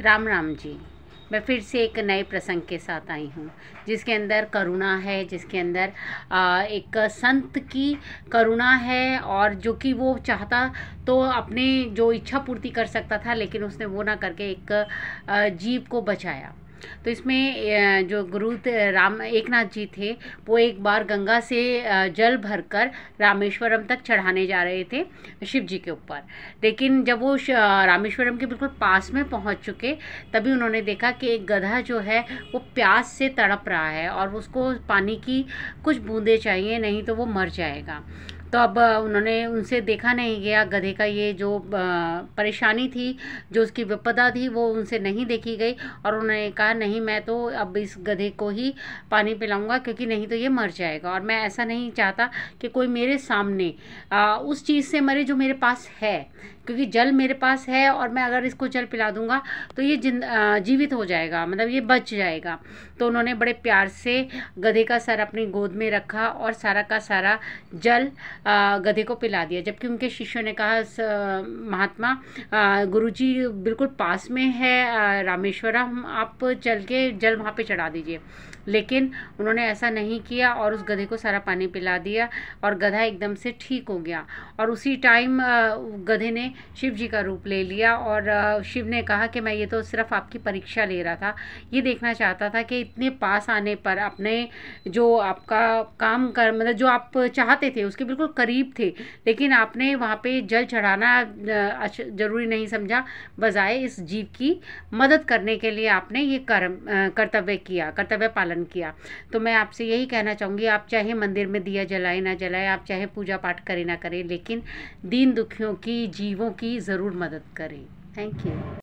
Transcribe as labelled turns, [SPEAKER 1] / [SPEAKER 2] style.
[SPEAKER 1] राम राम जी मैं फिर से एक नए प्रसंग के साथ आई हूँ जिसके अंदर करुणा है जिसके अंदर एक संत की करुणा है और जो कि वो चाहता तो अपने जो इच्छा पूर्ति कर सकता था लेकिन उसने वो ना करके एक जीव को बचाया तो इसमें जो गुरु राम एकनाथ जी थे वो एक बार गंगा से जल भरकर रामेश्वरम तक चढ़ाने जा रहे थे शिव जी के ऊपर लेकिन जब वो रामेश्वरम के बिल्कुल पास में पहुंच चुके तभी उन्होंने देखा कि एक गधा जो है वो प्यास से तड़प रहा है और उसको पानी की कुछ बूंदें चाहिए नहीं तो वो मर जाएगा तो अब उन्होंने उनसे देखा नहीं गया गधे का ये जो परेशानी थी जो उसकी विपदा थी वो उनसे नहीं देखी गई और उन्होंने कहा नहीं मैं तो अब इस गधे को ही पानी पिलाऊंगा क्योंकि नहीं तो ये मर जाएगा और मैं ऐसा नहीं चाहता कि कोई मेरे सामने आ, उस चीज़ से मरे जो मेरे पास है क्योंकि जल मेरे पास है और मैं अगर इसको जल पिला दूंगा तो ये जिन जीवित हो जाएगा मतलब ये बच जाएगा तो उन्होंने बड़े प्यार से गधे का सर अपनी गोद में रखा और सारा का सारा जल गधे को पिला दिया जबकि उनके शिष्यों ने कहा महात्मा गुरुजी बिल्कुल पास में है रामेश्वरम आप चल के जल वहाँ पे चढ़ा दीजिए लेकिन उन्होंने ऐसा नहीं किया और उस गधे को सारा पानी पिला दिया और गधा एकदम से ठीक हो गया और उसी टाइम गधे ने शिव जी का रूप ले लिया और शिव ने कहा कि मैं ये तो सिर्फ आपकी परीक्षा ले रहा था ये देखना चाहता था कि इतने पास आने पर अपने जो आपका काम कर मतलब जो आप चाहते थे उसके बिल्कुल करीब थे लेकिन आपने वहाँ पे जल चढ़ाना ज़रूरी नहीं समझा बजाय इस जीव की मदद करने के लिए आपने ये कर्म कर्तव्य किया कर्तव्य पालन किया तो मैं आपसे यही कहना चाहूँगी आप चाहे मंदिर में दिया जलाए ना जलाए आप चाहे पूजा पाठ करें ना करें लेकिन दीन दुखियों की जीवों की ज़रूर मदद करें थैंक यू